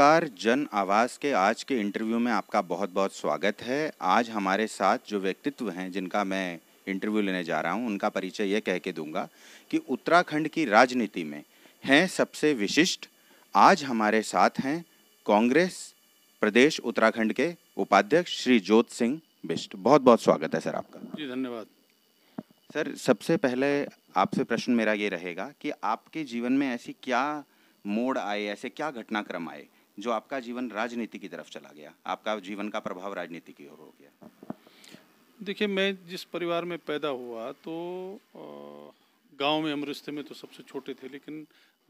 नमस्कार जन आवास के आज के इंटरव्यू में आपका बहुत बहुत स्वागत है आज हमारे साथ जो व्यक्तित्व हैं जिनका मैं इंटरव्यू लेने जा रहा हूं उनका परिचय ये कह के दूंगा कि उत्तराखंड की राजनीति में हैं सबसे विशिष्ट आज हमारे साथ हैं कांग्रेस प्रदेश उत्तराखंड के उपाध्यक्ष श्री ज्योत सिंह बिष्ट बहुत बहुत स्वागत है सर आपका जी धन्यवाद सर सबसे पहले आपसे प्रश्न मेरा ये रहेगा कि आपके जीवन में ऐसी क्या मोड़ आए ऐसे क्या घटनाक्रम आए जो आपका जीवन राजनीति की तरफ चला गया आपका जीवन का प्रभाव राजनीति की ओर हो गया देखिए मैं जिस परिवार में पैदा हुआ तो गांव में हम रिश्ते में तो सबसे छोटे थे लेकिन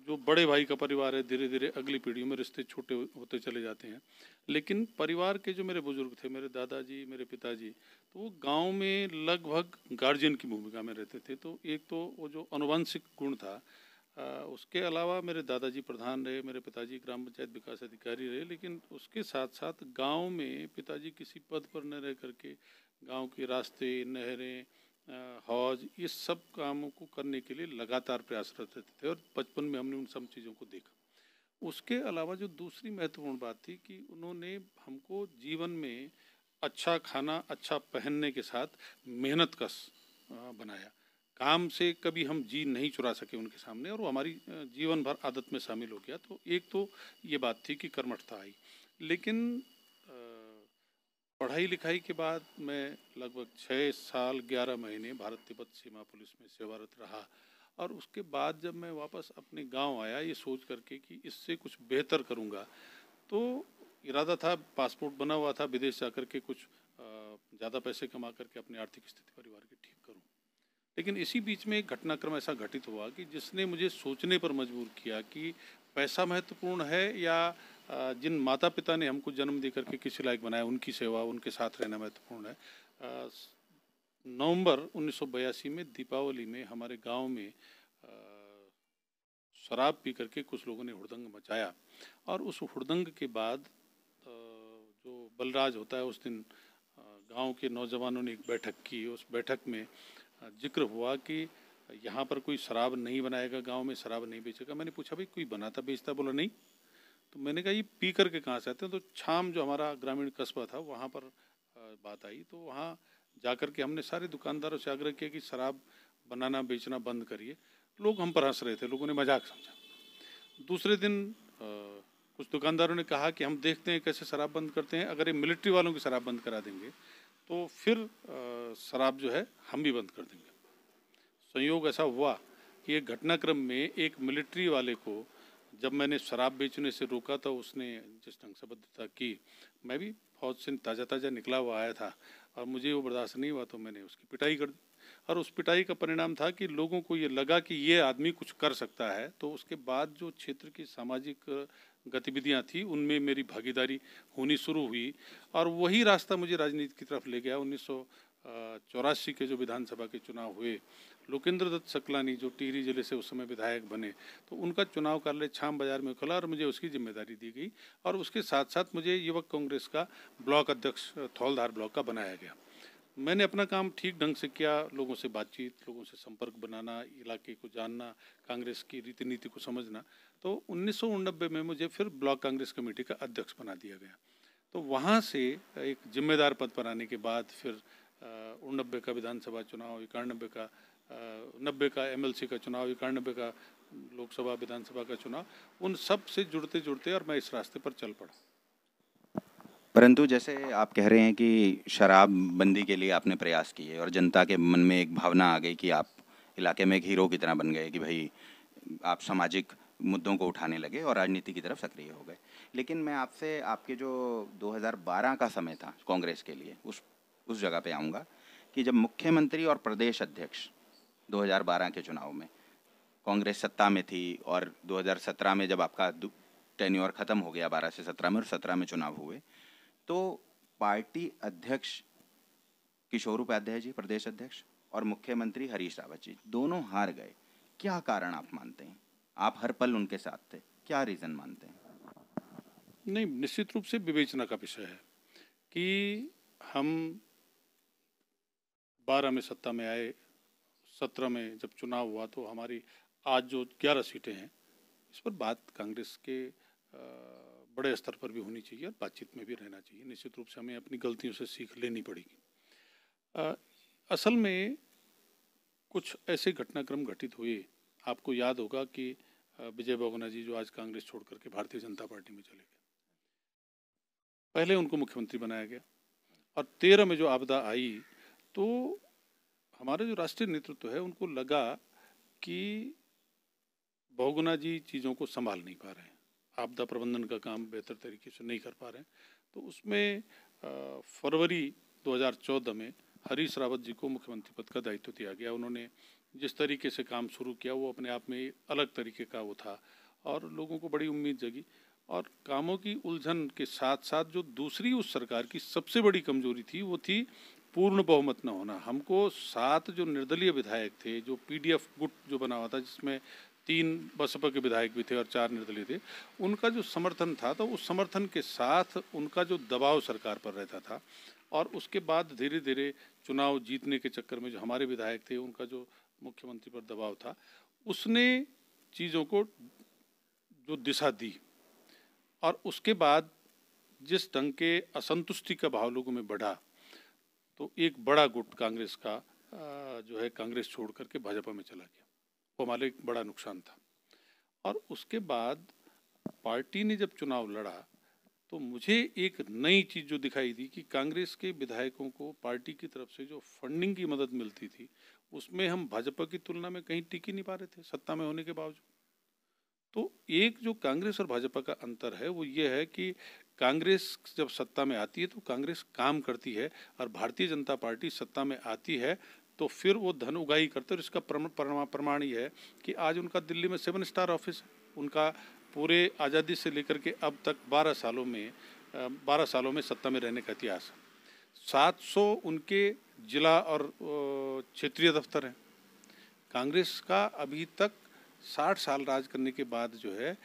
जो बड़े भाई का परिवार है धीरे धीरे अगली पीढ़ी में रिश्ते छोटे होते चले जाते हैं लेकिन परिवार के जो मेरे बुजुर्ग थे मेरे दादाजी मेरे पिताजी तो वो गाँव में लगभग गार्जियन की भूमिका में रहते थे तो एक तो वो जो अनुवंशिक गुण था उसके अलावा मेरे दादाजी प्रधान रहे मेरे पिताजी ग्राम पंचायत विकास अधिकारी रहे लेकिन उसके साथ साथ गांव में पिताजी किसी पद पर न रह करके गांव के रास्ते नहरें हौज ये सब कामों को करने के लिए लगातार प्रयासरत रहते थे और बचपन में हमने उन सब चीज़ों को देखा उसके अलावा जो दूसरी महत्वपूर्ण बात थी कि उन्होंने हमको जीवन में अच्छा खाना अच्छा पहनने के साथ मेहनत कस बनाया काम से कभी हम जी नहीं चुरा सके उनके सामने और वो हमारी जीवन भर आदत में शामिल हो गया तो एक तो ये बात थी कि कर्मठता आई लेकिन पढ़ाई लिखाई के बाद मैं लगभग छः साल ग्यारह महीने भारत तिब्बत सीमा पुलिस में सेवारत रहा और उसके बाद जब मैं वापस अपने गांव आया ये सोच करके कि इससे कुछ बेहतर करूंगा तो इरादा था पासपोर्ट बना हुआ था विदेश जा करके के कुछ ज़्यादा पैसे कमा करके अपनी आर्थिक स्थिति परिवार की लेकिन इसी बीच में एक घटनाक्रम ऐसा घटित हुआ कि जिसने मुझे सोचने पर मजबूर किया कि पैसा महत्वपूर्ण है या जिन माता पिता ने हमको जन्म दे करके किसी लायक बनाया उनकी सेवा उनके साथ रहना महत्वपूर्ण है नवंबर 1982 में दीपावली में हमारे गांव में शराब पी करके कुछ लोगों ने हुड़दंग मचाया और उस हुड़दंग के बाद जो बलराज होता है उस दिन गांव के नौजवानों ने एक बैठक की उस बैठक में जिक्र हुआ कि यहाँ पर कोई शराब नहीं बनाएगा गांव में शराब नहीं बेचेगा मैंने पूछा भाई कोई बनाता बेचता बोला नहीं तो मैंने कहा ये पी करके कहाँ से आते हैं तो छाम जो हमारा ग्रामीण कस्बा था वहाँ पर बात आई तो वहाँ जा कर के हमने सारे दुकानदारों से आग्रह किया कि शराब बनाना बेचना बंद करिए लोग हम पर हंस रहे थे लोगों ने मजाक समझा दूसरे दिन कुछ दुकानदारों ने कहा कि हम देखते हैं कैसे शराब बंद करते हैं अगर ये मिलिट्री वालों की शराब बंद करा देंगे तो फिर शराब जो है हम भी बंद कर देंगे संयोग ऐसा हुआ कि एक घटनाक्रम में एक मिलिट्री वाले को जब मैंने शराब बेचने से रोका था तो उसने जिस ढंग से बद्धता की मैं भी फौज से ताज़ा ताज़ा निकला हुआ आया था और मुझे वो बर्दाश्त नहीं हुआ तो मैंने उसकी पिटाई कर दी और उस पिटाई का परिणाम था कि लोगों को ये लगा कि ये आदमी कुछ कर सकता है तो उसके बाद जो क्षेत्र की सामाजिक गतिविधियां थी उनमें मेरी भागीदारी होनी शुरू हुई और वही रास्ता मुझे राजनीति की तरफ ले गया उन्नीस चौरासी के जो विधानसभा के चुनाव हुए लोकेंद्र दत्त सकलानी जो टिहरी जिले से उस समय विधायक बने तो उनका चुनाव कार्यालय छाम बाजार में खुला और मुझे उसकी जिम्मेदारी दी गई और उसके साथ साथ मुझे युवक कांग्रेस का ब्लॉक अध्यक्ष थौलधार ब्लॉक का बनाया गया मैंने अपना काम ठीक ढंग से किया लोगों से बातचीत लोगों से संपर्क बनाना इलाके को जानना कांग्रेस की रीति नीति को समझना तो उन्नीस में मुझे फिर ब्लॉक कांग्रेस कमेटी का अध्यक्ष बना दिया गया तो वहाँ से एक जिम्मेदार पद पर आने के बाद फिर उननबे का विधानसभा चुनाव इक्यानबे का नब्बे का एमएलसी का चुनाव इक्यानबे का लोकसभा विधानसभा का चुनाव उन सब से जुड़ते जुड़ते और मैं इस रास्ते पर चल पड़ा परंतु जैसे आप कह रहे हैं कि शराबबंदी के लिए आपने प्रयास किए और जनता के मन में एक भावना आ गई कि आप इलाके में एक हीरो की तरह बन गए कि भाई आप सामाजिक मुद्दों को उठाने लगे और राजनीति की तरफ सक्रिय हो गए लेकिन मैं आपसे आपके जो 2012 का समय था कांग्रेस के लिए उस उस जगह पे आऊँगा कि जब मुख्यमंत्री और प्रदेश अध्यक्ष 2012 के चुनाव में कांग्रेस सत्ता में थी और 2017 में जब आपका टेन्योर ख़त्म हो गया 12 से 17 में और 17 में चुनाव हुए तो पार्टी अध्यक्ष किशोर उपाध्याय जी प्रदेश अध्यक्ष और मुख्यमंत्री हरीश रावत जी दोनों हार गए क्या कारण आप मानते हैं आप हर पल उनके साथ थे क्या रीज़न मानते हैं नहीं निश्चित रूप से विवेचना का विषय है कि हम बारह में सत्ता में आए सत्रह में जब चुनाव हुआ तो हमारी आज जो ग्यारह सीटें हैं इस पर बात कांग्रेस के आ, बड़े स्तर पर भी होनी चाहिए और बातचीत में भी रहना चाहिए निश्चित रूप से हमें अपनी गलतियों से सीख लेनी पड़ेगी असल में कुछ ऐसे घटनाक्रम घटित हुए आपको याद होगा कि विजय बोगना जी जो आज कांग्रेस छोड़ करके भारतीय जनता पार्टी में चले गए पहले उनको मुख्यमंत्री बनाया गया और तेरह में जो आपदा आई तो हमारे जो राष्ट्रीय नेतृत्व है उनको लगा कि बहुगुना जी चीज़ों को संभाल नहीं पा रहे हैं आपदा प्रबंधन का काम बेहतर तरीके से नहीं कर पा रहे हैं तो उसमें फरवरी 2014 में हरीश रावत जी को मुख्यमंत्री पद का दायित्व दिया गया उन्होंने जिस तरीके से काम शुरू किया वो अपने आप में अलग तरीके का वो था और लोगों को बड़ी उम्मीद जगी और कामों की उलझन के साथ साथ जो दूसरी उस सरकार की सबसे बड़ी कमजोरी थी वो थी पूर्ण बहुमत न होना हमको सात जो निर्दलीय विधायक थे जो पीडीएफ गुट जो बना हुआ था जिसमें तीन बसपा के विधायक भी थे और चार निर्दलीय थे उनका जो समर्थन था तो उस समर्थन के साथ उनका जो दबाव सरकार पर रहता था और उसके बाद धीरे धीरे चुनाव जीतने के चक्कर में जो हमारे विधायक थे उनका जो मुख्यमंत्री पर दबाव था उसने चीज़ों को जो दिशा दी और उसके बाद जिस ढंग के असंतुष्टि का भाव लोगों में बढ़ा तो एक बड़ा गुट कांग्रेस का जो है कांग्रेस छोड़ करके भाजपा में चला गया वो हमारे लिए बड़ा नुकसान था और उसके बाद पार्टी ने जब चुनाव लड़ा तो मुझे एक नई चीज़ जो दिखाई दी कि कांग्रेस के विधायकों को पार्टी की तरफ से जो फंडिंग की मदद मिलती थी उसमें हम भाजपा की तुलना में कहीं टिकी नहीं पा रहे थे सत्ता में होने के बावजूद तो एक जो कांग्रेस और भाजपा का अंतर है वो ये है कि कांग्रेस जब सत्ता में आती है तो कांग्रेस काम करती है और भारतीय जनता पार्टी सत्ता में आती है तो फिर वो धन उगाही करते और इसका प्रमाण ये है कि आज उनका दिल्ली में सेवन स्टार ऑफिस उनका पूरे आज़ादी से लेकर के अब तक 12 सालों में 12 सालों में सत्ता में रहने का इतिहास है 700 उनके जिला और क्षेत्रीय दफ्तर हैं कांग्रेस का अभी तक 60 साल राज करने के बाद जो है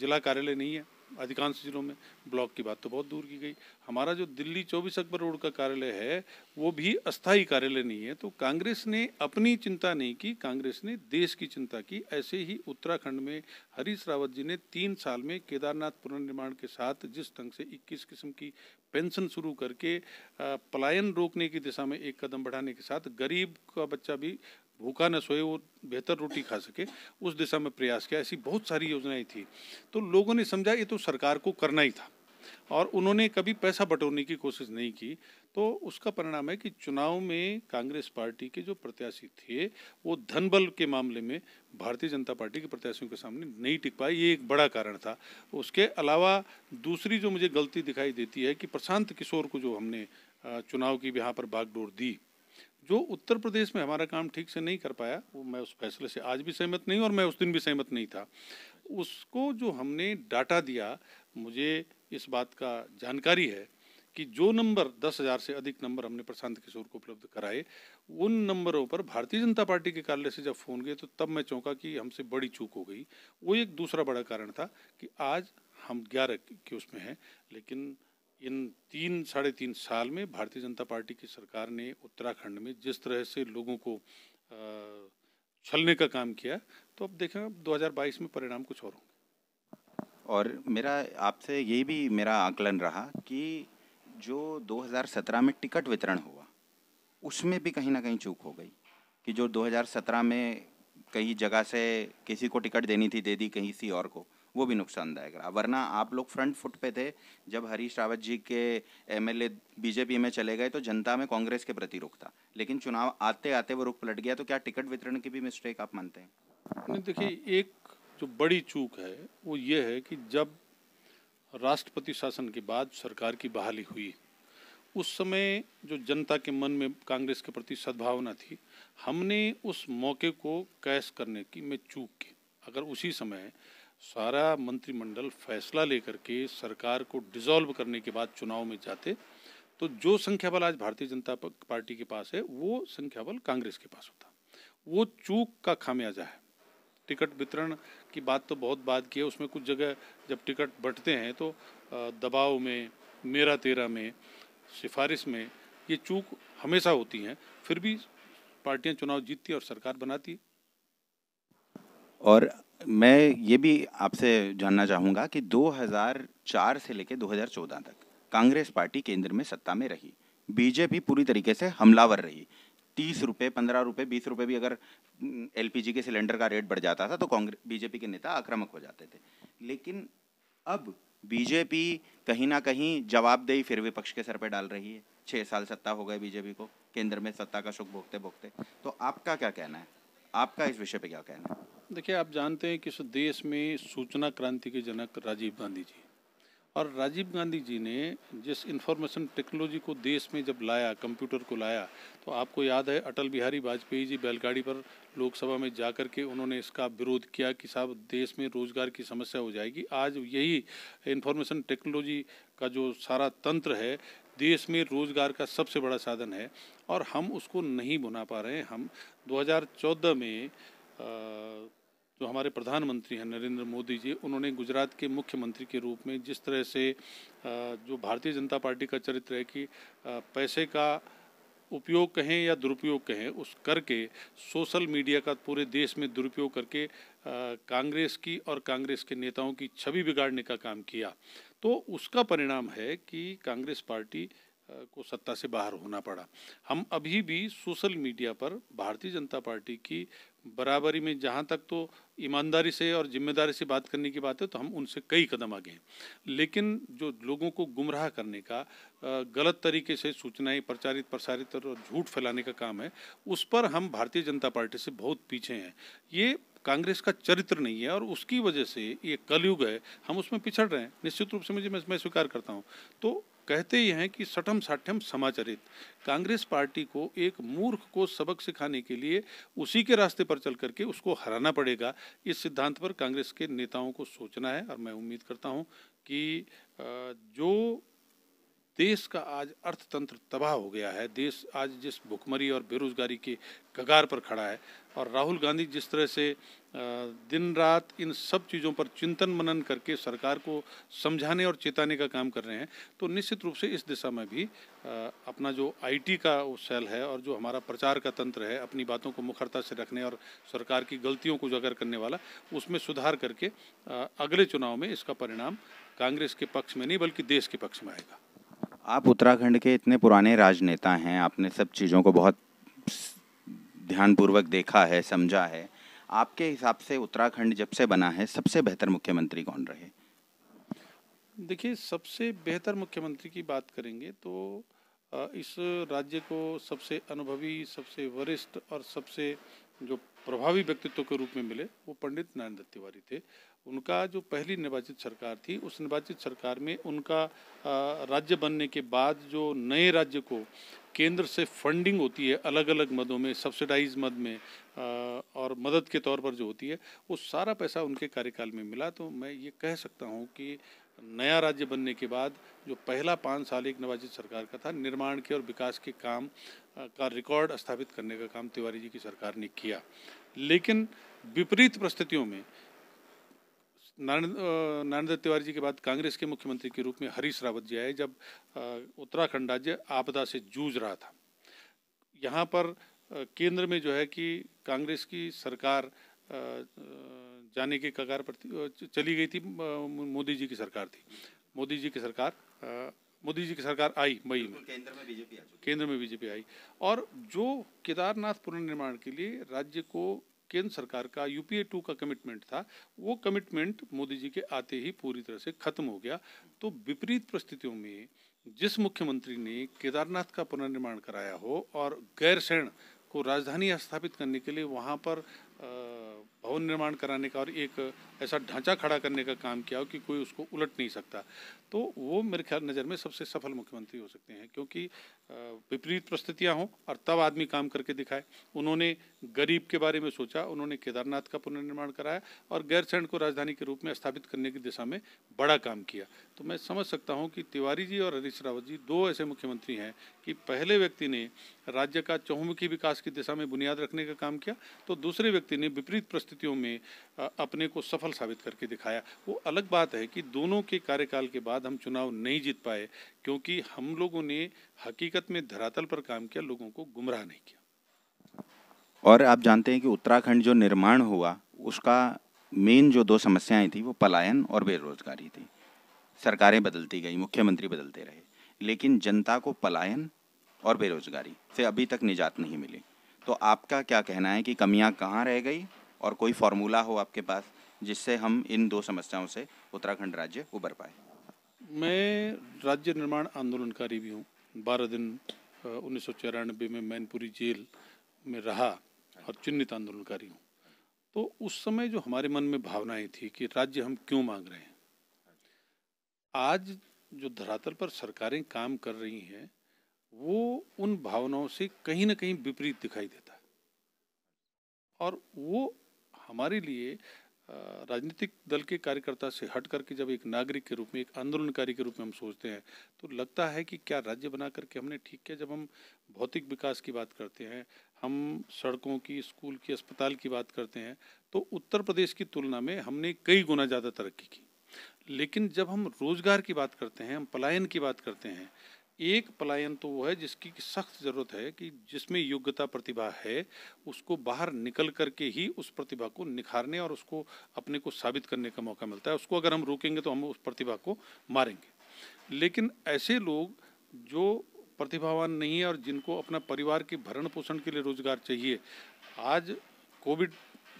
जिला कार्यालय नहीं है अधिकांश जिलों में ब्लॉक की बात तो बहुत दूर की गई हमारा जो दिल्ली चौबीस अकबर रोड का कार्यालय है वो भी अस्थायी कार्यालय नहीं है तो कांग्रेस ने अपनी चिंता नहीं की कांग्रेस ने देश की चिंता की ऐसे ही उत्तराखंड में हरीश रावत जी ने तीन साल में केदारनाथ पुनर्निर्माण के साथ जिस ढंग से इक्कीस किस्म की पेंशन शुरू करके पलायन रोकने की दिशा में एक कदम बढ़ाने के साथ गरीब का बच्चा भी भूखा न सोए वो बेहतर रोटी खा सके उस दिशा में प्रयास किया ऐसी बहुत सारी योजनाएं थी तो लोगों ने समझा ये तो सरकार को करना ही था और उन्होंने कभी पैसा बटोरने की कोशिश नहीं की तो उसका परिणाम है कि चुनाव में कांग्रेस पार्टी के जो प्रत्याशी थे वो धन बल के मामले में भारतीय जनता पार्टी के प्रत्याशियों के सामने नहीं टिक पाए ये एक बड़ा कारण था उसके अलावा दूसरी जो मुझे गलती दिखाई देती है कि प्रशांत किशोर को जो हमने चुनाव की यहाँ पर बागडोर दी जो उत्तर प्रदेश में हमारा काम ठीक से नहीं कर पाया वो मैं उस फैसले से आज भी सहमत नहीं और मैं उस दिन भी सहमत नहीं था उसको जो हमने डाटा दिया मुझे इस बात का जानकारी है कि जो नंबर दस हज़ार से अधिक नंबर हमने प्रशांत किशोर को उपलब्ध कराए उन नंबरों पर भारतीय जनता पार्टी के कार्यालय से जब फ़ोन गए तो तब मैं चौंका कि हमसे बड़ी चूक हो गई वो एक दूसरा बड़ा कारण था कि आज हम ग्यारह के उसमें हैं लेकिन इन तीन साढ़े तीन साल में भारतीय जनता पार्टी की सरकार ने उत्तराखंड में जिस तरह से लोगों को छलने का काम किया तो अब देखें अब 2022 में परिणाम कुछ और होंगे और मेरा आपसे ये भी मेरा आकलन रहा कि जो 2017 में टिकट वितरण हुआ उसमें भी कहीं ना कहीं चूक हो गई कि जो 2017 में कहीं जगह से किसी को टिकट देनी थी दे दी कहीं सी और को वो भी नुकसानदायक रहा वरना आप लोग फ्रंट फुट पे थे जब हरीश रावत जी के एमएलए बीजेपी में चले गए तो जनता में कांग्रेस के प्रति रुख था लेकिन चुनाव आते आते वो रुख पलट गया तो क्या टिकट वितरण की भी मिस्टेक आप मानते हैं नहीं देखिए एक जो बड़ी चूक है वो ये है कि जब राष्ट्रपति शासन के बाद सरकार की बहाली हुई उस समय जो जनता के मन में कांग्रेस के प्रति सद्भावना थी हमने उस मौके को कैश करने की में चूक की अगर उसी समय सारा मंत्रिमंडल फैसला लेकर के सरकार को डिसॉल्व करने के बाद चुनाव में जाते तो जो संख्या बल आज भारतीय जनता पार्टी के पास है वो संख्या बल कांग्रेस के पास होता वो चूक का खामियाजा है टिकट वितरण की बात तो बहुत बात की है उसमें कुछ जगह जब टिकट बंटते हैं तो दबाव में मेरा तेरा में सिफारिश में ये चूक हमेशा होती हैं फिर भी पार्टियां चुनाव जीतती और सरकार बनाती है और मैं ये भी आपसे जानना चाहूँगा कि 2004 से लेकर 2014 तक कांग्रेस पार्टी केंद्र में सत्ता में रही बीजेपी पूरी तरीके से हमलावर रही तीस रुपये पंद्रह रुपये बीस रुपये भी अगर एल के सिलेंडर का रेट बढ़ जाता था तो कांग्रेस बीजेपी के नेता आक्रामक हो जाते थे लेकिन अब बीजेपी कहीं ना कहीं जवाबदेही फिर विपक्ष के सर पर डाल रही है छः साल सत्ता हो गए बीजेपी को केंद्र में सत्ता का सुख भोगते भोगते तो आपका क्या कहना है आपका इस विषय पर क्या कहना है देखिए आप जानते हैं कि इस देश में सूचना क्रांति के जनक राजीव गांधी जी और राजीव गांधी जी ने जिस इंफॉर्मेशन टेक्नोलॉजी को देश में जब लाया कंप्यूटर को लाया तो आपको याद है अटल बिहारी वाजपेयी जी बैलगाड़ी पर लोकसभा में जा कर के उन्होंने इसका विरोध किया कि साहब देश में रोजगार की समस्या हो जाएगी आज यही इंफॉर्मेशन टेक्नोलॉजी का जो सारा तंत्र है देश में रोज़गार का सबसे बड़ा साधन है और हम उसको नहीं बुना पा रहे हैं हम 2014 में जो हमारे प्रधानमंत्री हैं नरेंद्र मोदी जी उन्होंने गुजरात के मुख्यमंत्री के रूप में जिस तरह से जो भारतीय जनता पार्टी का चरित्र है कि पैसे का उपयोग कहें या दुरुपयोग कहें उस करके सोशल मीडिया का पूरे देश में दुरुपयोग करके कांग्रेस की और कांग्रेस के नेताओं की छवि बिगाड़ने का काम किया तो उसका परिणाम है कि कांग्रेस पार्टी को सत्ता से बाहर होना पड़ा हम अभी भी सोशल मीडिया पर भारतीय जनता पार्टी की बराबरी में जहाँ तक तो ईमानदारी से और जिम्मेदारी से बात करने की बात है तो हम उनसे कई कदम आगे हैं लेकिन जो लोगों को गुमराह करने का गलत तरीके से सूचनाएं प्रचारित प्रसारित और झूठ फैलाने का काम है उस पर हम भारतीय जनता पार्टी से बहुत पीछे हैं ये कांग्रेस का चरित्र नहीं है और उसकी वजह से ये कलयुग है हम उसमें पिछड़ रहे हैं निश्चित रूप से मुझे मैं, मैं स्वीकार करता हूँ तो कहते ही हैं कि सठम साठ्यम समाचरित कांग्रेस पार्टी को एक मूर्ख को सबक सिखाने के लिए उसी के रास्ते पर चल करके उसको हराना पड़ेगा इस सिद्धांत पर कांग्रेस के नेताओं को सोचना है और मैं उम्मीद करता हूँ कि जो देश का आज अर्थतंत्र तबाह हो गया है देश आज जिस भुखमरी और बेरोजगारी के कगार पर खड़ा है और राहुल गांधी जिस तरह से दिन रात इन सब चीज़ों पर चिंतन मनन करके सरकार को समझाने और चेताने का काम कर रहे हैं तो निश्चित रूप से इस दिशा में भी अपना जो आईटी का वो सेल है और जो हमारा प्रचार का तंत्र है अपनी बातों को मुखरता से रखने और सरकार की गलतियों को उजागर करने वाला उसमें सुधार करके अगले चुनाव में इसका परिणाम कांग्रेस के पक्ष में नहीं बल्कि देश के पक्ष में आएगा आप उत्तराखंड के इतने पुराने राजनेता हैं आपने सब चीज़ों को बहुत ध्यानपूर्वक देखा है समझा है आपके हिसाब से उत्तराखंड जब से बना है सबसे बेहतर मुख्यमंत्री कौन रहे देखिए सबसे बेहतर मुख्यमंत्री की बात करेंगे तो इस राज्य को सबसे अनुभवी सबसे वरिष्ठ और सबसे जो प्रभावी व्यक्तित्व के रूप में मिले वो पंडित नारायण दत्त तिवारी थे उनका जो पहली निर्वाचित सरकार थी उस निर्वाचित सरकार में उनका राज्य बनने के बाद जो नए राज्य को केंद्र से फंडिंग होती है अलग अलग मदों में सब्सिडाइज मद में और मदद के तौर पर जो होती है वो सारा पैसा उनके कार्यकाल में मिला तो मैं ये कह सकता हूँ कि नया राज्य बनने के बाद जो पहला पाँच साल एक नवाजित सरकार का था निर्माण के और विकास के काम का रिकॉर्ड स्थापित करने का काम तिवारी जी की सरकार ने किया लेकिन विपरीत परिस्थितियों में नारायण नारायण तिवारी जी के बाद कांग्रेस के मुख्यमंत्री के रूप में हरीश रावत जी आए जब उत्तराखंड राज्य आपदा से जूझ रहा था यहाँ पर केंद्र में जो है कि कांग्रेस की सरकार जाने के कगार पर चली गई थी मोदी जी की सरकार थी मोदी जी की सरकार मोदी जी की सरकार आई मई में केंद्र में बीजेपी केंद्र में बीजेपी आई और जो केदारनाथ पुनर्निर्माण के लिए राज्य को केंद्र सरकार का यूपीए टू का कमिटमेंट था वो कमिटमेंट मोदी जी के आते ही पूरी तरह से खत्म हो गया तो विपरीत परिस्थितियों में जिस मुख्यमंत्री ने केदारनाथ का पुनर्निर्माण कराया हो और गैरसैण को राजधानी स्थापित करने के लिए वहाँ पर भवन निर्माण कराने का और एक ऐसा ढांचा खड़ा करने का काम किया हो कि कोई उसको उलट नहीं सकता तो वो मेरे ख्याल नज़र में सबसे सफल मुख्यमंत्री हो सकते हैं क्योंकि विपरीत परिस्थितियाँ हों और तब आदमी काम करके दिखाए उन्होंने गरीब के बारे में सोचा उन्होंने केदारनाथ का पुनर्निर्माण कराया और गैरसैंण को राजधानी के रूप में स्थापित करने की दिशा में बड़ा काम किया तो मैं समझ सकता हूँ कि तिवारी जी और हरीश रावत जी दो ऐसे मुख्यमंत्री हैं कि पहले व्यक्ति ने राज्य का चहुमुखी विकास की दिशा में बुनियाद रखने का काम किया तो दूसरे व्यक्ति ने विपरीत परिस्थितियों में अपने को सफल साबित करके दिखाया वो अलग बात है कि दोनों के कार्यकाल के बाद हम चुनाव नहीं जीत पाए क्योंकि हम लोगों ने हकीकत में धरातल पर काम किया लोगों को गुमराह नहीं किया और आप जानते हैं कि उत्तराखंड जो निर्माण हुआ उसका मेन जो दो समस्याएं थी वो पलायन और बेरोजगारी थी सरकारें बदलती गई मुख्यमंत्री बदलते रहे लेकिन जनता को पलायन और बेरोजगारी से अभी तक निजात नहीं मिली तो आपका क्या कहना है कि कमियां कहाँ रह गई और कोई फार्मूला हो आपके पास जिससे हम इन दो समस्याओं से उत्तराखंड राज्य उबर पाए मैं राज्य निर्माण आंदोलनकारी भी हूँ बारह दिन उन्नीस में मैनपुरी जेल में रहा और चिन्हित आंदोलनकारी हूँ तो उस समय जो हमारे मन में भावनाएं थी कि राज्य हम क्यों मांग रहे हैं आज जो धरातल पर सरकारें काम कर रही हैं वो उन भावनाओं से कहीं ना कहीं विपरीत दिखाई देता है और वो हमारे लिए राजनीतिक दल के कार्यकर्ता से हट करके जब एक नागरिक के रूप में एक आंदोलनकारी के रूप में हम सोचते हैं तो लगता है कि क्या राज्य बना करके हमने ठीक किया जब हम भौतिक विकास की बात करते हैं हम सड़कों की स्कूल की अस्पताल की बात करते हैं तो उत्तर प्रदेश की तुलना में हमने कई गुना ज़्यादा तरक्की की लेकिन जब हम रोज़गार की बात करते हैं हम पलायन की बात करते हैं एक पलायन तो वो है जिसकी सख्त ज़रूरत है कि जिसमें योग्यता प्रतिभा है उसको बाहर निकल करके ही उस प्रतिभा को निखारने और उसको अपने को साबित करने का मौका मिलता है उसको अगर हम रोकेंगे तो हम उस प्रतिभा को मारेंगे लेकिन ऐसे लोग जो प्रतिभावान नहीं है और जिनको अपना परिवार के भरण पोषण के लिए रोजगार चाहिए आज कोविड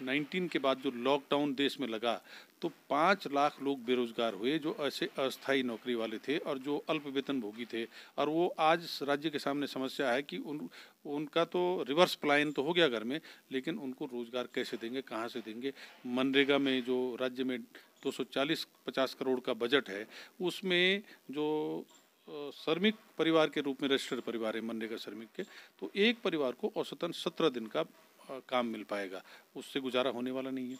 19 के बाद जो लॉकडाउन देश में लगा तो पाँच लाख लोग बेरोजगार हुए जो ऐसे अस्थायी नौकरी वाले थे और जो अल्प वेतन भोगी थे और वो आज राज्य के सामने समस्या है कि उन उनका तो रिवर्स प्लान तो हो गया घर में लेकिन उनको रोज़गार कैसे देंगे कहाँ से देंगे मनरेगा में जो राज्य में 240-50 करोड़ का बजट है उसमें जो श्रमिक परिवार के रूप में रजिस्टर्ड परिवार है मनरेगा श्रमिक के तो एक परिवार को औसतन सत्रह दिन का काम मिल पाएगा उससे गुजारा होने वाला नहीं है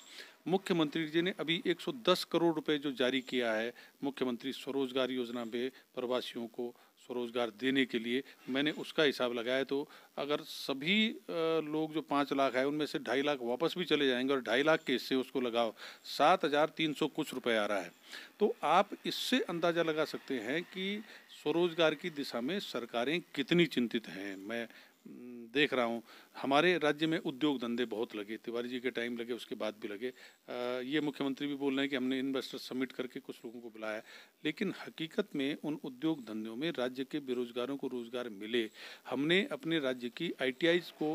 मुख्यमंत्री जी ने अभी 110 करोड़ रुपए जो जारी किया है मुख्यमंत्री स्वरोजगार योजना में प्रवासियों को स्वरोजगार देने के लिए मैंने उसका हिसाब लगाया तो अगर सभी लोग जो पाँच लाख है उनमें से ढाई लाख वापस भी चले जाएंगे और ढाई लाख के हिस्से उसको लगाओ सात हज़ार तीन सौ कुछ रुपए आ रहा है तो आप इससे अंदाज़ा लगा सकते हैं कि स्वरोजगार की दिशा में सरकारें कितनी चिंतित हैं मैं देख रहा हूँ हमारे राज्य में उद्योग धंधे बहुत लगे तिवारी जी के टाइम लगे उसके बाद भी लगे आ, ये मुख्यमंत्री भी बोल रहे हैं कि हमने इन्वेस्टर सबमिट करके कुछ लोगों को बुलाया लेकिन हकीकत में उन उद्योग धंधों में राज्य के बेरोजगारों को रोजगार मिले हमने अपने राज्य की आई को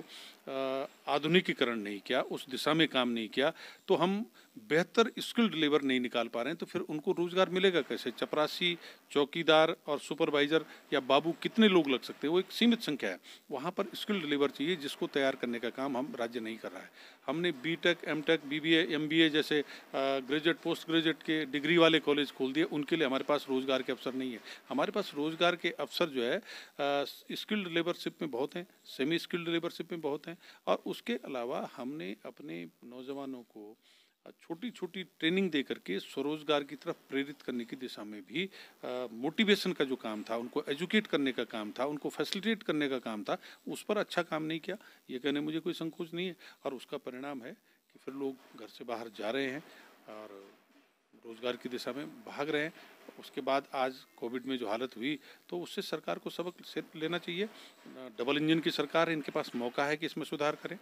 आधुनिकीकरण नहीं किया उस दिशा में काम नहीं किया तो हम बेहतर स्किल डिलीवर नहीं निकाल पा रहे हैं तो फिर उनको रोज़गार मिलेगा कैसे चपरासी चौकीदार और सुपरवाइज़र या बाबू कितने लोग लग सकते हैं वो एक सीमित संख्या है वहाँ पर स्किल डिलीवर चाहिए जिसको तैयार करने का काम हम राज्य नहीं कर रहा है हमने B Tech M Tech B B M B A जैसे ग्रेजुएट पोस्ट ग्रेजुएट के डिग्री वाले कॉलेज खोल दिए उनके लिए हमारे पास रोज़गार के अवसर नहीं है हमारे पास रोज़गार के अवसर जो है स्किल्ड लेबरशिप में बहुत हैं सेमी स्किल्ड लेबरशिप में बहुत हैं और उसके अलावा हमने अपने नौजवानों को छोटी छोटी ट्रेनिंग दे करके स्वरोजगार की तरफ प्रेरित करने की दिशा में भी मोटिवेशन का जो काम था उनको एजुकेट करने का काम था उनको फैसिलिटेट करने का काम था उस पर अच्छा काम नहीं किया ये कहने मुझे कोई संकोच नहीं है और उसका परिणाम है कि फिर लोग घर से बाहर जा रहे हैं और रोज़गार की दिशा में भाग रहे हैं उसके बाद आज कोविड में जो हालत हुई तो उससे सरकार को सबक से लेना चाहिए डबल इंजन की सरकार इनके पास मौका है कि इसमें सुधार करें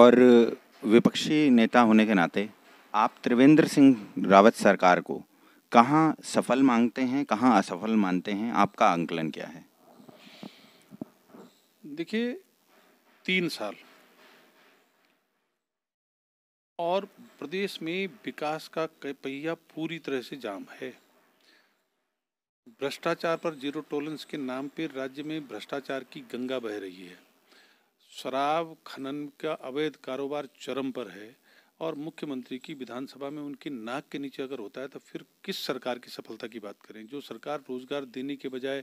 और विपक्षी नेता होने के नाते आप त्रिवेंद्र सिंह रावत सरकार को कहाँ सफल मांगते हैं कहाँ असफल मानते हैं आपका आंकलन क्या है देखिए तीन साल और प्रदेश में विकास का पहिया पूरी तरह से जाम है भ्रष्टाचार पर जीरो टॉलरेंस के नाम पर राज्य में भ्रष्टाचार की गंगा बह रही है शराब खनन का अवैध कारोबार चरम पर है और मुख्यमंत्री की विधानसभा में उनकी नाक के नीचे अगर होता है तो फिर किस सरकार की सफलता की बात करें जो सरकार रोजगार देने के बजाय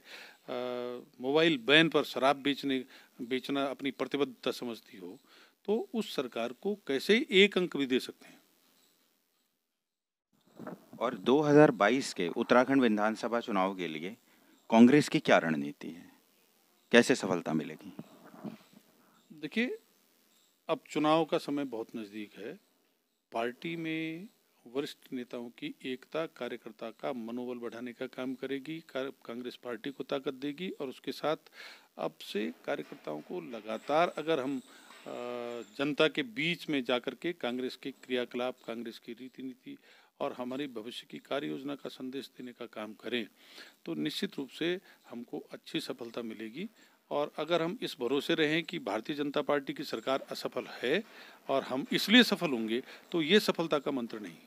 मोबाइल बैन पर शराब बेचने बेचना अपनी प्रतिबद्धता समझती हो तो उस सरकार को कैसे एक अंक भी दे सकते हैं और 2022 के उत्तराखंड विधानसभा चुनाव के लिए कांग्रेस की क्या रणनीति है कैसे सफलता मिलेगी देखिए अब चुनाव का समय बहुत नज़दीक है पार्टी में वरिष्ठ नेताओं की एकता कार्यकर्ता का मनोबल बढ़ाने का काम करेगी कांग्रेस पार्टी को ताकत देगी और उसके साथ अब से कार्यकर्ताओं को लगातार अगर हम जनता के बीच में जाकर के कांग्रेस के क्रियाकलाप कांग्रेस की रीति नीति और हमारी भविष्य की कार्य योजना का संदेश देने का काम करें तो निश्चित रूप से हमको अच्छी सफलता मिलेगी और अगर हम इस भरोसे रहें कि भारतीय जनता पार्टी की सरकार असफल है और हम इसलिए सफल होंगे तो ये सफलता का मंत्र नहीं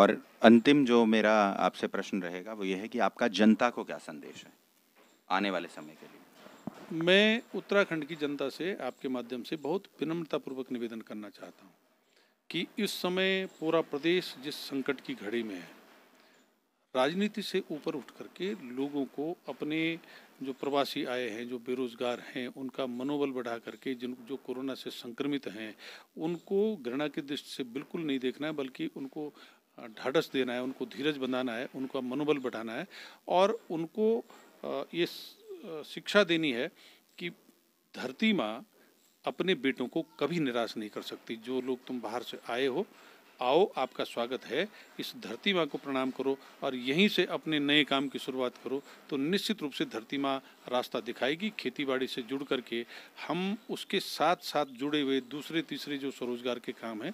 और अंतिम जो मेरा आपसे प्रश्न रहेगा वो ये है कि आपका जनता को क्या संदेश है आने वाले समय के लिए मैं उत्तराखंड की जनता से आपके माध्यम से बहुत विनम्रतापूर्वक निवेदन करना चाहता हूँ कि इस समय पूरा प्रदेश जिस संकट की घड़ी में है राजनीति से ऊपर उठ करके लोगों को अपने जो प्रवासी आए हैं जो बेरोज़गार हैं उनका मनोबल बढ़ा करके जिन जो कोरोना से संक्रमित हैं उनको घृणा की दृष्टि से बिल्कुल नहीं देखना है बल्कि उनको ढाढ़स देना है उनको धीरज बनाना है उनका मनोबल बढ़ाना है और उनको ये शिक्षा देनी है कि धरती माँ अपने बेटों को कभी निराश नहीं कर सकती जो लोग तुम बाहर से आए हो आओ आपका स्वागत है इस धरती माँ को प्रणाम करो और यहीं से अपने नए काम की शुरुआत करो तो निश्चित रूप से धरती माँ रास्ता दिखाएगी खेतीबाड़ी से जुड़ करके हम उसके साथ साथ जुड़े हुए दूसरे तीसरे जो स्वरोजगार के काम हैं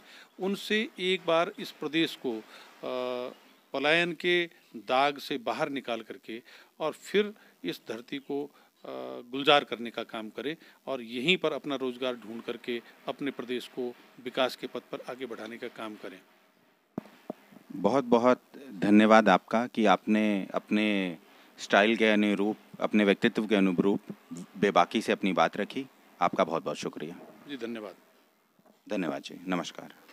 उनसे एक बार इस प्रदेश को पलायन के दाग से बाहर निकाल करके और फिर इस धरती को गुलजार करने का काम करे और यहीं पर अपना रोजगार ढूंढ करके अपने प्रदेश को विकास के पथ पर आगे बढ़ाने का काम करें बहुत बहुत धन्यवाद आपका कि आपने अपने स्टाइल के अनुरूप अपने व्यक्तित्व के अनुरूप बेबाकी से अपनी बात रखी आपका बहुत बहुत शुक्रिया जी धन्यवाद धन्यवाद जी नमस्कार